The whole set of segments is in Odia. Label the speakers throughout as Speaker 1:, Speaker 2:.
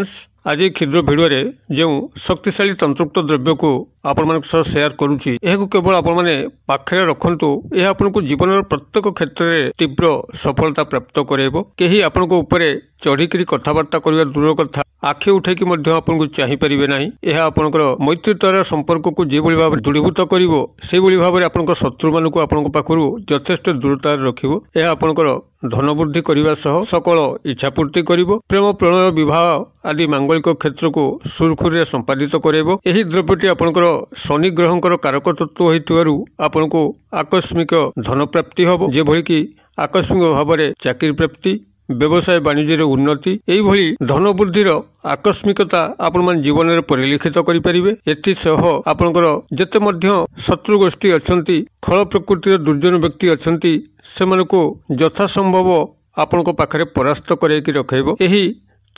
Speaker 1: ଫ୍ରେଣ୍ଡସ୍ ଆଜି କ୍ଷୁଦ୍ର ଭିଡ଼ିଓରେ ଯେଉଁ ଶକ୍ତିଶାଳୀ ତନ୍ତୃକ୍ତ ଦ୍ରବ୍ୟକୁ ଆପଣମାନଙ୍କ ସହ ସେୟାର କରୁଛି ଏହାକୁ କେବଳ ଆପଣମାନେ ପାଖରେ ରଖନ୍ତୁ ଏହା ଆପଣଙ୍କୁ ଜୀବନର ପ୍ରତ୍ୟେକ କ୍ଷେତ୍ରରେ ତୀବ୍ର ସଫଳତା ପ୍ରାପ୍ତ କରାଇବ କେହି ଆପଣଙ୍କ ଉପରେ ଚଢ଼ିକିରି କଥାବାର୍ତ୍ତା କରିବା ଦୂର କଥା ଆଖି ଉଠାଇକି ମଧ୍ୟ ଆପଣଙ୍କୁ ଚାହିଁପାରିବେ ନାହିଁ ଏହା ଆପଣଙ୍କର ମୈତ୍ରୀତର ସମ୍ପର୍କକୁ ଯେଭଳି ଭାବରେ ଦୂଢ଼ୀଭୂତ କରିବ ସେଭଳି ଭାବରେ ଆପଣଙ୍କ ଶତ୍ରୁମାନଙ୍କୁ ଆପଣଙ୍କ ପାଖରୁ ଯଥେଷ୍ଟ ଦୂରତାରେ ରଖିବ ଏହା ଆପଣଙ୍କର ଧନବୃଦ୍ଧି କରିବା ସହ ସକଳ ଇଚ୍ଛାପୂର୍ତ୍ତି କରିବ ପ୍ରେମ ପ୍ରଣୟ ବିବାହ ଆଦି ମାଙ୍ଗଳିକ କ୍ଷେତ୍ରକୁ ସୁରୁଖୁରୁରେ ସମ୍ପାଦିତ କରାଇବ ଏହି ଦ୍ରବ୍ୟଟି ଆପଣଙ୍କର ଶନି ଗ୍ରହଙ୍କର କାରକ ତତ୍ତ୍ୱ ହୋଇଥିବାରୁ ଆପଣଙ୍କୁ ଆକସ୍ମିକ ଧନପ୍ରାପ୍ତି ହେବ ଯେଭଳିକି ଆକସ୍ମିକ ଭାବରେ ଚାକିରି ପ୍ରାପ୍ତି ବ୍ୟବସାୟ ବାଣିଜ୍ୟର ଉନ୍ନତି ଏହିଭଳି ଧନ ବୃଦ୍ଧିର ଆକସ୍ମିକତା ଆପଣମାନେ ଜୀବନରେ ପରିଲକ୍ଷିତ କରିପାରିବେ ଏଥିସହ ଆପଣଙ୍କର ଯେତେ ମଧ୍ୟ ଶତ୍ରୁ ଗୋଷ୍ଠୀ ଅଛନ୍ତି ଖଳ ପ୍ରକୃତିର ଦୁର୍ଜନ ବ୍ୟକ୍ତି ଅଛନ୍ତି ସେମାନଙ୍କୁ ଯଥାସମ୍ଭବ ଆପଣଙ୍କ ପାଖରେ ପରାସ୍ତ କରାଇକି ରଖାଇବ ଏହି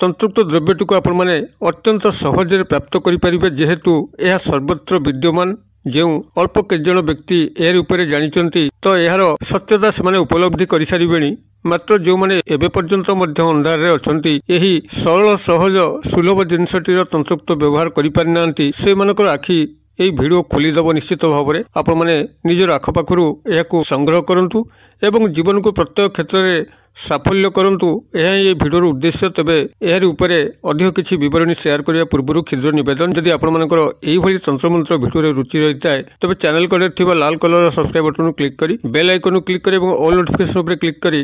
Speaker 1: ସନ୍ତୃକ୍ତ ଦ୍ରବ୍ୟଟିକୁ ଆପଣମାନେ ଅତ୍ୟନ୍ତ ସହଜରେ ପ୍ରାପ୍ତ କରିପାରିବେ ଯେହେତୁ ଏହା ସର୍ବତ୍ର ବିଦ୍ୟମାନ ଯେଉଁ ଅଳ୍ପ କେତେଜଣ ବ୍ୟକ୍ତି ଏହାରି ଉପରେ ଜାଣିଛନ୍ତି ତ ଏହାର ସତ୍ୟତା ସେମାନେ ଉପଲବ୍ଧି କରିସାରିବେଣି ମାତ୍ର ଯେଉଁମାନେ ଏବେ ପର୍ଯ୍ୟନ୍ତ ମଧ୍ୟ ଅନ୍ଧାରରେ ଅଛନ୍ତି ଏହି ସରଳ ସହଜ ସୁଲଭ ଜିନିଷଟିର ତନ୍ତୃକ୍ତ ବ୍ୟବହାର କରିପାରିନାହାନ୍ତି ସେମାନଙ୍କର ଆଖି ଏହି ଭିଡ଼ିଓ ଖୋଲିଦେବ ନିଶ୍ଚିତ ଭାବରେ ଆପଣମାନେ ନିଜର ଆଖପାଖରୁ ଏହାକୁ ସଂଗ୍ରହ କରନ୍ତୁ ଏବଂ ଜୀବନକୁ ପ୍ରତ୍ୟେକ କ୍ଷେତ୍ରରେ ସାଫଲ୍ୟ କରନ୍ତୁ ଏହା ହିଁ ଏହି ଭିଡ଼ିଓର ଉଦ୍ଦେଶ୍ୟ ତେବେ ଏହାରି ଉପରେ ଅଧିକ କିଛି ବିବରଣୀ ସେୟାର କରିବା ପୂର୍ବରୁ କ୍ଷୁଦ୍ର ନିବେଦନ ଯଦି ଆପଣମାନଙ୍କର ଏହିଭଳି ତନ୍ତ୍ରମନ୍ତ୍ର ଭିଡ଼ିଓରେ ରୁଚି ରହିଥାଏ ତେବେ ଚ୍ୟାନେଲ୍ କଡ଼ରେ ଥିବା ଲାଲ୍ କଲର୍ର ସବସ୍କ୍ରାଇବ୍ ବଟନ୍ କ୍ଲିକ୍ କରି ବେଲ୍ ଆଇକନ୍କୁ କ୍ଲିକ୍ କରି ଏବଂ ଅଲ୍ ନୋଟିଫିକେସନ୍ ଉପରେ କ୍ଲିକ୍ କରି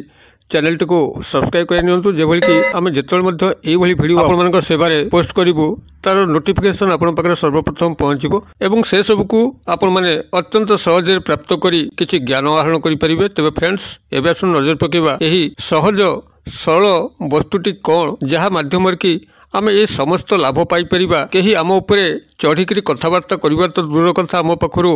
Speaker 1: ଚ୍ୟାନେଲଟିକୁ ସବସ୍କ୍ରାଇବ୍ କରି ନିଅନ୍ତୁ ଯେଭଳିକି ଆମେ ଯେତେବେଳେ ମଧ୍ୟ ଏଇଭଳି ଭିଡ଼ିଓ ଆପଣମାନଙ୍କ ସେବାରେ ପୋଷ୍ଟ କରିବୁ ତାର ନୋଟିଫିକେସନ୍ ଆପଣଙ୍କ ପାଖରେ ସର୍ବପ୍ରଥମ ପହଞ୍ଚିବ ଏବଂ ସେସବୁକୁ ଆପଣମାନେ ଅତ୍ୟନ୍ତ ସହଜରେ ପ୍ରାପ୍ତ କରି କିଛି ଜ୍ଞାନ ଆହରଣ କରିପାରିବେ ତେବେ ଫ୍ରେଣ୍ଡସ୍ ଏବେ ଆସନ୍ତୁ ନଜର ପକାଇବା ଏହି ସହଜ ସରଳ ବସ୍ତୁଟି କ'ଣ ଯାହା ମାଧ୍ୟମରେ କି ଆମେ ଏ ସମସ୍ତ ଲାଭ ପାଇପାରିବା କେହି ଆମ ଉପରେ ଚଢ଼ିକିରି କଥାବାର୍ତ୍ତା କରିବା ତ ଦୂର କଥା ଆମ ପାଖରୁ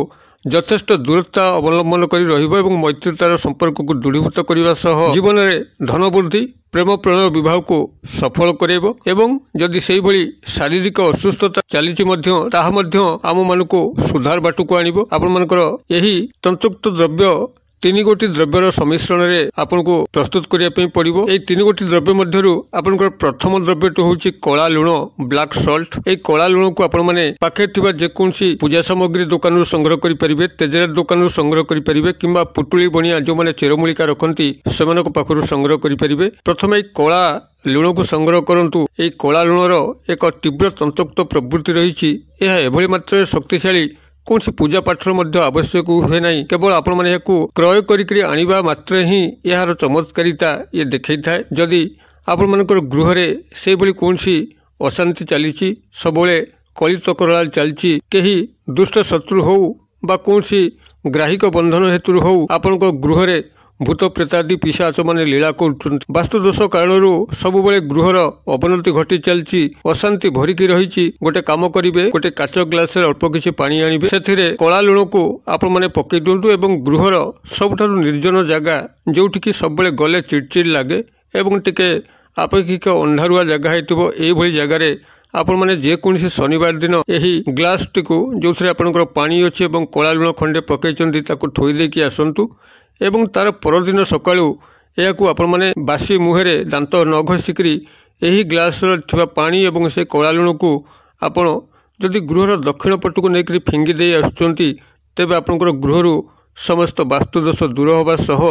Speaker 1: ଯଥେଷ୍ଟ ଦୂରତା ଅବଲମ୍ବନ କରି ରହିବ ଏବଂ ମୈତ୍ରୀତାର ସମ୍ପର୍କକୁ ଦୃଢ଼ୀଭୂତ କରିବା ସହ ଜୀବନରେ ଧନ ବୃଦ୍ଧି ପ୍ରେମ ପ୍ରଣୟ ବିବାହକୁ ସଫଳ କରାଇବ ଏବଂ ଯଦି ସେହିଭଳି ଶାରୀରିକ ଅସୁସ୍ଥତା ଚାଲିଛି ମଧ୍ୟ ତାହା ମଧ୍ୟ ଆମମାନଙ୍କୁ ସୁଧାର ବାଟକୁ ଆଣିବ ଆପଣମାନଙ୍କର ଏହି ତନ୍ତୁକ୍ତ ଦ୍ରବ୍ୟ ତିନି ଗୋଟି ଦ୍ରବ୍ୟର ସମିଶ୍ରଣରେ ଆପଣଙ୍କୁ ପ୍ରସ୍ତୁତ କରିବା ପାଇଁ ପଡ଼ିବ ଏହି ତିନି ଗୋଟି ଦ୍ରବ୍ୟ ମଧ୍ୟରୁ ଆପଣଙ୍କର ପ୍ରଥମ ଦ୍ରବ୍ୟଟି ହେଉଛି କଳା ଲୁଣ ବ୍ଲାକ୍ ସଲ୍ଟ ଏହି କଳା ଲୁଣକୁ ଆପଣମାନେ ପାଖରେ ଥିବା ଯେକୌଣସି ପୂଜା ସାମଗ୍ରୀ ଦୋକାନରୁ ସଂଗ୍ରହ କରିପାରିବେ ତେଜରା ଦୋକାନରୁ ସଂଗ୍ରହ କରିପାରିବେ କିମ୍ବା ପୁଟୁଳି ବଣିଆ ଯେଉଁମାନେ ଚେରମୂଳିକା ରଖନ୍ତି ସେମାନଙ୍କ ପାଖରୁ ସଂଗ୍ରହ କରିପାରିବେ ପ୍ରଥମେ ଏହି କଳା ଲୁଣକୁ ସଂଗ୍ରହ କରନ୍ତୁ ଏହି କଳା ଲୁଣର ଏକ ତୀବ୍ର ତନ୍ତକ୍ତ ପ୍ରବୃତ୍ତି ରହିଛି ଏହା ଏଭଳି ମାତ୍ରାରେ ଶକ୍ତିଶାଳୀ କୌଣସି ପୂଜା ପାଠର ମଧ୍ୟ ଆବଶ୍ୟକ ହୁଏ ନାହିଁ କେବଳ ଆପଣମାନେ ଏହାକୁ କ୍ରୟ କରିକରି ଆଣିବା ମାତ୍ରେ ହିଁ ଏହାର ଚମତ୍କାରିତା ଇଏ ଦେଖାଇଥାଏ ଯଦି ଆପଣମାନଙ୍କର ଗୃହରେ ସେହିଭଳି କୌଣସି ଅଶାନ୍ତି ଚାଲିଛି ସବୁବେଳେ କଳିତ କରଳା ଚାଲିଛି କେହି ଦୁଷ୍ଟ ଶତ୍ରୁ ହେଉ ବା କୌଣସି ଗ୍ରାହିକ ବନ୍ଧନ ହେତୁରୁ ହେଉ ଆପଣଙ୍କ ଗୃହରେ ଭୂତ ପ୍ରେତାଦି ପିସାଚ ମାନେ ଲୀଳା କରୁଛନ୍ତି ବାସ୍ତୁଦୋଷ କାରଣରୁ ସବୁବେଳେ ଗୃହର ଅବନତି ଘଟି ଚାଲିଛି ଅଶାନ୍ତି ଭରିକି ରହିଛି ଗୋଟେ କାମ କରିବେ ଗୋଟେ କାଚ ଗ୍ଲାସରେ ଅଳ୍ପ କିଛି ପାଣି ଆଣିବେ ସେଥିରେ କଳା ଲୁଣକୁ ଆପଣମାନେ ପକାଇ ଦିଅନ୍ତୁ ଏବଂ ଗୃହର ସବୁଠାରୁ ନିର୍ଜନ ଜାଗା ଯେଉଁଠିକି ସବୁବେଳେ ଗଲେ ଚିଡ଼ଚିଡ଼ ଲାଗେ ଏବଂ ଟିକେ ଆପେକ୍ଷିକ ଅନ୍ଧାରୁଆ ଜାଗା ହେଇଥିବ ଏଇଭଳି ଜାଗାରେ ଆପଣମାନେ ଯେକୌଣସି ଶନିବାର ଦିନ ଏହି ଗ୍ଲାସ୍ଟିକୁ ଯେଉଁଥିରେ ଆପଣଙ୍କର ପାଣି ଅଛି ଏବଂ କଳା ଲୁଣ ଖଣ୍ଡେ ପକାଇଛନ୍ତି ତାକୁ ଥୋଇ ଦେଇକି ଆସନ୍ତୁ ଏବଂ ତା'ର ପରଦିନ ସକାଳୁ ଏହାକୁ ଆପଣମାନେ ବାସି ମୁହଁରେ ଦାନ୍ତ ନ ଘଷିକରି ଏହି ଗ୍ଲାସ୍ରେ ଥିବା ପାଣି ଏବଂ ସେ କଳା ଲୁଣକୁ ଆପଣ ଯଦି ଗୃହର ଦକ୍ଷିଣ ପଟକୁ ନେଇକରି ଫିଙ୍ଗି ଦେଇ ଆସୁଛନ୍ତି ତେବେ ଆପଣଙ୍କର ଗୃହରୁ ସମସ୍ତ ବାସ୍ତୁଦୋଷ ଦୂର ହେବା ସହ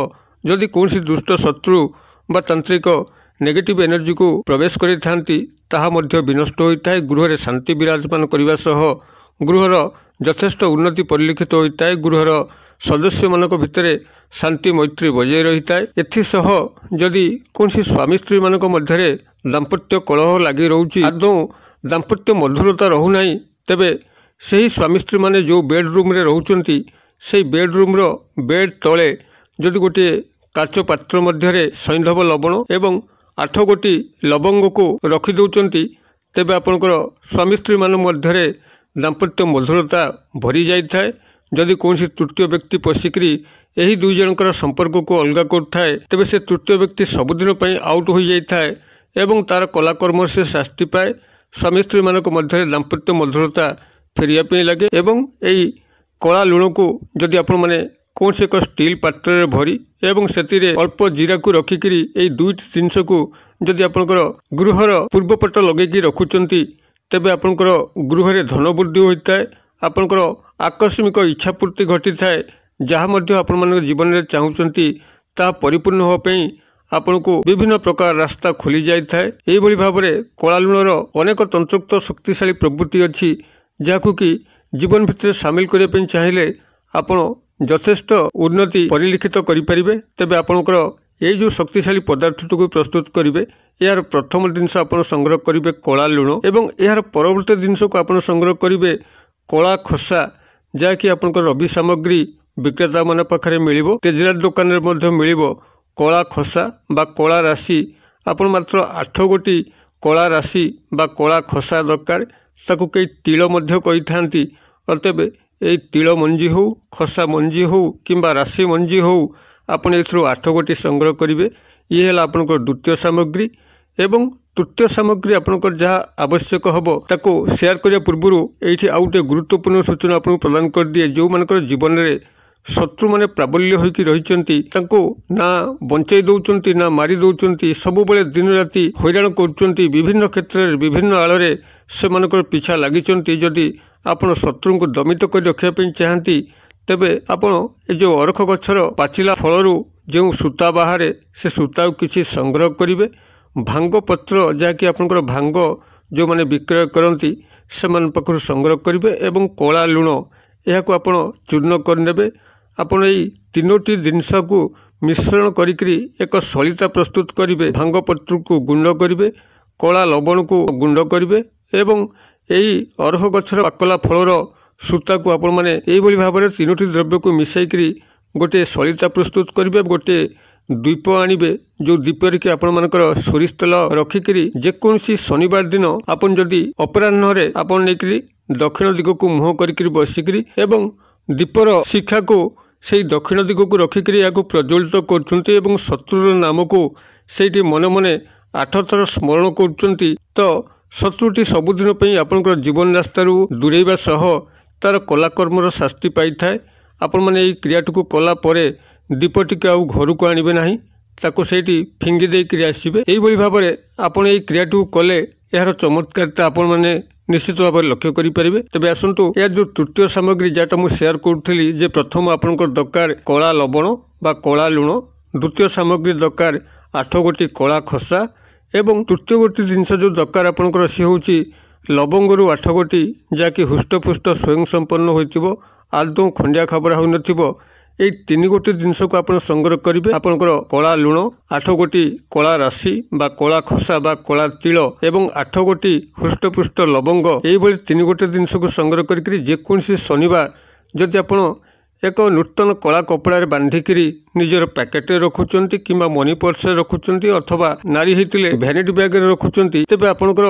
Speaker 1: ଯଦି କୌଣସି ଦୁଷ୍ଟ ଶତ୍ରୁ ବା ତାନ୍ତ୍ରିକ ନେଗେଟିଭ୍ ଏନର୍ଜିକୁ ପ୍ରବେଶ କରିଥାନ୍ତି ତାହା ମଧ୍ୟ ବିନଷ୍ଟ ହୋଇଥାଏ ଗୃହରେ ଶାନ୍ତି ବିରାଜମାନ କରିବା ସହ ଗୃହର ଯଥେଷ୍ଟ ଉନ୍ନତି ପରିଲକ୍ଷିତ ହୋଇଥାଏ ଗୃହର ସଦସ୍ୟମାନଙ୍କ ଭିତରେ ଶାନ୍ତି ମୈତ୍ରୀ ବଜାୟ ରହିଥାଏ ଏଥିସହ ଯଦି କୌଣସି ସ୍ୱାମୀ ସ୍ତ୍ରୀମାନଙ୍କ ମଧ୍ୟରେ ଦାମ୍ପତ୍ୟ କଳହ ଲାଗି ରହୁଛି ଆଦୌ ଦାମ୍ପତ୍ୟ ମଧୁରତା ରହୁନାହିଁ ତେବେ ସେହି ସ୍ୱାମୀ ସ୍ତ୍ରୀମାନେ ଯେଉଁ ବେଡ଼ରୁମ୍ରେ ରହୁଛନ୍ତି ସେହି ବେଡ଼ରୁମ୍ର ବେଡ଼ ତଳେ ଯଦି ଗୋଟିଏ କାଚ ପାତ୍ର ମଧ୍ୟରେ ସୈନ୍ଧବ ଲବଣ ଏବଂ ଆଠ ଗୋଟି ଲବଙ୍ଗକୁ ରଖିଦେଉଛନ୍ତି ତେବେ ଆପଣଙ୍କର ସ୍ୱାମୀ ସ୍ତ୍ରୀମାନଙ୍କ ମଧ୍ୟରେ ଦାମ୍ପତ୍ୟ ମଧୁରତା ଭରି ଯାଇଥାଏ ଯଦି କୌଣସି ତୃତୀୟ ବ୍ୟକ୍ତି ପଶିକରି ଏହି ଦୁଇ ଜଣଙ୍କର ସମ୍ପର୍କକୁ ଅଲଗା କରୁଥାଏ ତେବେ ସେ ତୃତୀୟ ବ୍ୟକ୍ତି ସବୁଦିନ ପାଇଁ ଆଉଟ୍ ହୋଇଯାଇଥାଏ ଏବଂ ତା'ର କଲାକର୍ମ ସେ ଶାସ୍ତି ପାଏ ସ୍ୱାମୀ ସ୍ତ୍ରୀମାନଙ୍କ ମଧ୍ୟରେ ଦାମ୍ପତ୍ୟ ମଧୁରତା ଫେରିବା ପାଇଁ ଲାଗେ ଏବଂ ଏହି କଳା ଲୁଣକୁ ଯଦି ଆପଣମାନେ କୌଣସି ଏକ ଷ୍ଟିଲ୍ ପାତ୍ରରେ ଭରି ଏବଂ ସେଥିରେ ଅଳ୍ପ ଜିରାକୁ ରଖିକିରି ଏହି ଦୁଇଟି ଜିନିଷକୁ ଯଦି ଆପଣଙ୍କର ଗୃହର ପୂର୍ବପଟ ଲଗେଇକି ରଖୁଛନ୍ତି ତେବେ ଆପଣଙ୍କର ଗୃହରେ ଧନ ବୃଦ୍ଧି ହୋଇଥାଏ ଆପଣଙ୍କର ଆକସ୍ମିକ ଇଚ୍ଛାପୂର୍ତ୍ତି ଘଟିଥାଏ ଯାହା ମଧ୍ୟ ଆପଣମାନଙ୍କ ଜୀବନରେ ଚାହୁଁଛନ୍ତି ତାହା ପରିପୂର୍ଣ୍ଣ ହେବା ପାଇଁ ଆପଣଙ୍କୁ ବିଭିନ୍ନ ପ୍ରକାର ରାସ୍ତା ଖୋଲି ଯାଇଥାଏ ଏହିଭଳି ଭାବରେ କଳା ଲୁଣର ଅନେକ ତନ୍ତ୍ରକ୍ତ ଶକ୍ତିଶାଳୀ ପ୍ରବୃତ୍ତି ଅଛି ଯାହାକୁ କି ଜୀବନ ଭିତରେ ସାମିଲ କରିବା ପାଇଁ ଚାହିଁଲେ ଆପଣ ଯଥେଷ୍ଟ ଉନ୍ନତି ପରିଲିଖିତ କରିପାରିବେ ତେବେ ଆପଣଙ୍କର ଏଇ ଯେଉଁ ଶକ୍ତିଶାଳୀ ପଦାର୍ଥଟିକୁ ପ୍ରସ୍ତୁତ କରିବେ ଏହାର ପ୍ରଥମ ଜିନିଷ ଆପଣ ସଂଗ୍ରହ କରିବେ କଳା ଲୁଣ ଏବଂ ଏହାର ପରବର୍ତ୍ତୀ ଜିନିଷକୁ ଆପଣ ସଂଗ୍ରହ କରିବେ କଳା ଖସା ଯାହାକି ଆପଣଙ୍କର ରବି ସାମଗ୍ରୀ ବିକ୍ରେତାମାନଙ୍କ ପାଖରେ ମିଳିବ ତେଜରାତ ଦୋକାନରେ ମଧ୍ୟ ମିଳିବ କଳା ଖସା ବା କଳା ରାଶି ଆପଣ ମାତ୍ର ଆଠ ଗୋଟି କଳା ରାଶି ବା କଳା ଖସା ଦରକାର ତାକୁ କେହି ତିଳ ମଧ୍ୟ କହିଥାନ୍ତି ତେବେ ଏଇ ତିଳ ମଞ୍ଜି ହେଉ ଖସା ମଞ୍ଜି ହେଉ କିମ୍ବା ରାଶି ମଞ୍ଜି ହେଉ ଆପଣ ଏଥିରୁ ଆଠ ଗୋଟି ସଂଗ୍ରହ କରିବେ ଇଏ ହେଲା ଆପଣଙ୍କର ଦ୍ୱିତୀୟ ସାମଗ୍ରୀ ଏବଂ ତୃତୀୟ ସାମଗ୍ରୀ ଆପଣଙ୍କର ଯାହା ଆବଶ୍ୟକ ହେବ ତାକୁ ସେୟାର କରିବା ପୂର୍ବରୁ ଏଇଠି ଆଉ ଗୋଟିଏ ଗୁରୁତ୍ୱପୂର୍ଣ୍ଣ ସୂଚନା ଆପଣଙ୍କୁ ପ୍ରଦାନ କରିଦିଏ ଯେଉଁମାନଙ୍କର ଜୀବନରେ ଶତ୍ରୁମାନେ ପ୍ରାବଲ୍ୟ ହୋଇକି ରହିଛନ୍ତି ତାଙ୍କୁ ନା ବଞ୍ଚାଇ ଦେଉଛନ୍ତି ନା ମାରି ଦେଉଛନ୍ତି ସବୁବେଳେ ରାତି ହଇରାଣ କରୁଛନ୍ତି ବିଭିନ୍ନ କ୍ଷେତ୍ରରେ ବିଭିନ୍ନ ଆଳରେ ସେମାନଙ୍କର ପିଛା ଲାଗିଛନ୍ତି ଯଦି ଆପଣ ଶତ୍ରୁଙ୍କୁ ଦମିତ କରି ରଖିବା ପାଇଁ ଚାହାନ୍ତି ତେବେ ଆପଣ ଏ ଯେଉଁ ଅରଖ ଗଛର ପାଚିଲା ଫଳରୁ ଯେଉଁ ସୂତା ବାହାରେ ସେ ସୂତାକୁ କିଛି ସଂଗ୍ରହ କରିବେ ଭାଙ୍ଗ ପତ୍ର ଯାହାକି ଆପଣଙ୍କର ଭାଙ୍ଗ ଯେଉଁମାନେ ବିକ୍ରୟ କରନ୍ତି ସେମାନଙ୍କ ପାଖରୁ ସଂଗ୍ରହ କରିବେ ଏବଂ କଳା ଲୁଣ ଏହାକୁ ଆପଣ ଚୂର୍ଣ୍ଣ କରିନେବେ ଆପଣ ଏଇ ତିନୋଟି ଜିନିଷକୁ ମିଶ୍ରଣ କରିକିରି ଏକ ସଳିତା ପ୍ରସ୍ତୁତ କରିବେ ଭାଙ୍ଗ ପତ୍ରକୁ ଗୁଣ୍ଡ କରିବେ କଳା ଲବଣକୁ ଗୁଣ୍ଡ କରିବେ ଏବଂ ଏହି ଅର୍ହ ଗଛର ପାକଲା ଫଳର ସୂତାକୁ ଆପଣମାନେ ଏହିଭଳି ଭାବରେ ତିନୋଟି ଦ୍ରବ୍ୟକୁ ମିଶାଇକରି ଗୋଟିଏ ସଳିତା ପ୍ରସ୍ତୁତ କରିବେ ଗୋଟିଏ ଦ୍ୱୀପ ଆଣିବେ ଯେଉଁ ଦ୍ୱୀପରେ କି ଆପଣମାନଙ୍କର ସୋରିଷ ତେଲ ରଖିକିରି ଯେକୌଣସି ଶନିବାର ଦିନ ଆପଣ ଯଦି ଅପରାହ୍ନରେ ଆପଣ ନେଇକିରି ଦକ୍ଷିଣ ଦିଗକୁ ମୁହଁ କରିକିରି ବସିକିରି ଏବଂ ଦ୍ୱୀପର ଶିକ୍ଷାକୁ ସେଇ ଦକ୍ଷିଣ ଦିଗକୁ ରଖିକିରି ଏହାକୁ ପ୍ରଜ୍ୱଳିତ କରୁଛନ୍ତି ଏବଂ ଶତ୍ରୁର ନାମକୁ ସେଇଠି ମନେ ମନେ ଆଠ ଥର ସ୍ମରଣ କରୁଛନ୍ତି ତ ଶତ୍ରୁଟି ସବୁଦିନ ପାଇଁ ଆପଣଙ୍କର ଜୀବନ ରାସ୍ତାରୁ ଦୂରେଇବା ସହ ତା'ର କଲାକର୍ମର ଶାସ୍ତି ପାଇଥାଏ ଆପଣମାନେ ଏହି କ୍ରିୟାଟିକୁ କଲା ପରେ ଦୀପଟିକୁ ଆଉ ଘରକୁ ଆଣିବେ ନାହିଁ ତାକୁ ସେଇଠି ଫିଙ୍ଗି ଦେଇକରି ଆସିବେ ଏହିଭଳି ଭାବରେ ଆପଣ ଏହି କ୍ରିୟାଟିକୁ କଲେ ଏହାର ଚମତ୍କାରିତା ଆପଣମାନେ ନିଶ୍ଚିତ ଭାବରେ ଲକ୍ଷ୍ୟ କରିପାରିବେ ତେବେ ଆସନ୍ତୁ ଏହା ଯେଉଁ ତୃତୀୟ ସାମଗ୍ରୀ ଯାହାଟା ମୁଁ ସେୟାର କରୁଥିଲି ଯେ ପ୍ରଥମ ଆପଣଙ୍କର ଦରକାର କଳା ଲବଣ ବା କଳା ଲୁଣ ଦ୍ୱିତୀୟ ସାମଗ୍ରୀ ଦରକାର ଆଠ ଗୋଟି କଳା ଖସା ଏବଂ ତୃତୀୟ ଗୋଟି ଜିନିଷ ଯେଉଁ ଦରକାର ଆପଣଙ୍କର ସେ ହେଉଛି ଲବଙ୍ଗରୁ ଆଠ ଗୋଟି ଯାହାକି ହୃଷ୍ଟପୃଷ୍ଟ ସ୍ୱୟଂ ସମ୍ପନ୍ନ ହୋଇଥିବ ଆଦୌ ଖଣ୍ଡିଆ ଖାବରା ହୋଇନଥିବ ଏଇ ତିନି ଗୋଟି ଜିନିଷକୁ ଆପଣ ସଂଗ୍ରହ କରିବେ ଆପଣଙ୍କର କଳା ଲୁଣ ଆଠ ଗୋଟି କଳା ରାଶି ବା କଳା ଖସା ବା କଳା ତିଳ ଏବଂ ଆଠ ଗୋଟି ହୃଷ୍ଟପୃଷ୍ଟ ଲବଙ୍ଗ ଏହିଭଳି ତିନି ଗୋଟି ଜିନିଷକୁ ସଂଗ୍ରହ କରିକିରି ଯେକୌଣସି ଶନିବାର ଯଦି ଆପଣ ଏକ ନୂତନ କଳା କପଡ଼ାରେ ବାନ୍ଧିକିରି ନିଜର ପ୍ୟାକେଟରେ ରଖୁଛନ୍ତି କିମ୍ବା ମନି ପର୍ସରେ ରଖୁଛନ୍ତି ଅଥବା ନାରୀ ହେଇଥିଲେ ଭ୍ୟାନିଟି ବ୍ୟାଗରେ ରଖୁଛନ୍ତି ତେବେ ଆପଣଙ୍କର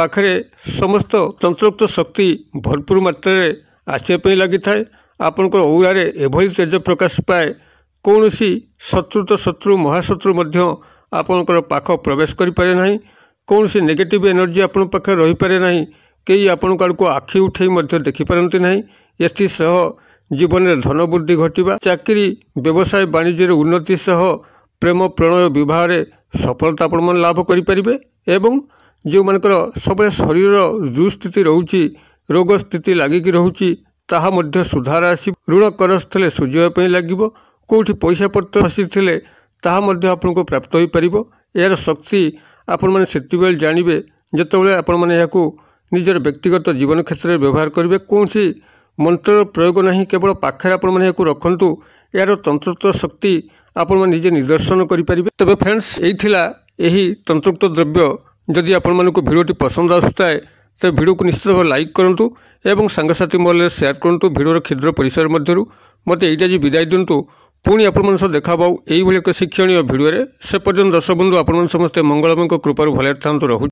Speaker 1: ପାଖରେ ସମସ୍ତ ତନ୍ତ୍ରୋକ୍ତ ଶକ୍ତି ଭରପୁର ମାତ୍ରାରେ ଆସିବା ପାଇଁ ଲାଗିଥାଏ ଆପଣଙ୍କର ଔରାରେ ଏଭଳି ତେଜ ପ୍ରକାଶ ପାଏ କୌଣସି ଶତ୍ରୁତ ଶତ୍ରୁ ମହାଶତ୍ରୁ ମଧ୍ୟ ଆପଣଙ୍କର ପାଖ ପ୍ରବେଶ କରିପାରେ ନାହିଁ କୌଣସି ନେଗେଟିଭ୍ ଏନର୍ଜି ଆପଣଙ୍କ ପାଖରେ ରହିପାରେ ନାହିଁ କେହି ଆପଣଙ୍କ ଆଡ଼କୁ ଆଖି ଉଠାଇ ମଧ୍ୟ ଦେଖିପାରନ୍ତି ନାହିଁ ଏଥିସହ ଜୀବନରେ ଧନ ବୃଦ୍ଧି ଘଟିବା ଚାକିରି ବ୍ୟବସାୟ ବାଣିଜ୍ୟରେ ଉନ୍ନତି ସହ ପ୍ରେମ ପ୍ରଣୟ ବିବାହରେ ସଫଳତା ଆପଣମାନେ ଲାଭ କରିପାରିବେ ଏବଂ ଯେଉଁମାନଙ୍କର ସବୁବେଳେ ଶରୀରର ଦୁଃସ୍ଥିତି ରହୁଛି ରୋଗ ସ୍ଥିତି ଲାଗିକି ରହୁଛି ତାହା ମଧ୍ୟ ସୁଧାର ଆସିବ ଋଣ କରଜ ଥିଲେ ସୁଝିବା ପାଇଁ ଲାଗିବ କେଉଁଠି ପଇସା ପତ୍ର ଆସିଥିଲେ ତାହା ମଧ୍ୟ ଆପଣଙ୍କୁ ପ୍ରାପ୍ତ ହୋଇପାରିବ ଏହାର ଶକ୍ତି ଆପଣମାନେ ସେତେବେଳେ ଜାଣିବେ ଯେତେବେଳେ ଆପଣମାନେ ଏହାକୁ ନିଜର ବ୍ୟକ୍ତିଗତ ଜୀବନ କ୍ଷେତ୍ରରେ ବ୍ୟବହାର କରିବେ କୌଣସି ମନ୍ତ୍ରର ପ୍ରୟୋଗ ନାହିଁ କେବଳ ପାଖରେ ଆପଣମାନେ ଏହାକୁ ରଖନ୍ତୁ ଏହାର ତନ୍ତ୍ରତ୍ୱ ଶକ୍ତି ଆପଣମାନେ ନିଜେ ନିଦର୍ଶନ କରିପାରିବେ ତେବେ ଫ୍ରେଣ୍ଡସ୍ ଏଇଥିଲା ଏହି ତନ୍ତ୍ରୁକ୍ତ ଦ୍ରବ୍ୟ ଯଦି ଆପଣମାନଙ୍କୁ ଭିଡ଼ିଓଟି ପସନ୍ଦ ଆସୁଥାଏ ତେବେ ଭିଡ଼ିଓକୁ ନିଶ୍ଚିତ ଭାବେ ଲାଇକ୍ କରନ୍ତୁ ଏବଂ ସାଙ୍ଗସାଥି ମହଲରେ ସେୟାର କରନ୍ତୁ ଭିଡ଼ିଓର କ୍ଷୁଦ୍ର ପରିସର ମଧ୍ୟରୁ ମୋତେ ଏଇଟା ଯେ ବିଦାୟ ଦିଅନ୍ତୁ ପୁଣି ଆପଣମାନଙ୍କ ସହ ଦେଖାବାଉ ଏହିଭଳି ଏକ ଶିକ୍ଷଣୀୟ ଭିଡ଼ିଓରେ ସେ ପର୍ଯ୍ୟନ୍ତ ଦର୍ଶବନ୍ଧୁ ଆପଣମାନେ ସମସ୍ତେ ମଙ୍ଗଳମୟଙ୍କ କୃପାରୁ ଭଲରେ ଥାନ୍ତୁ ରହୁଛି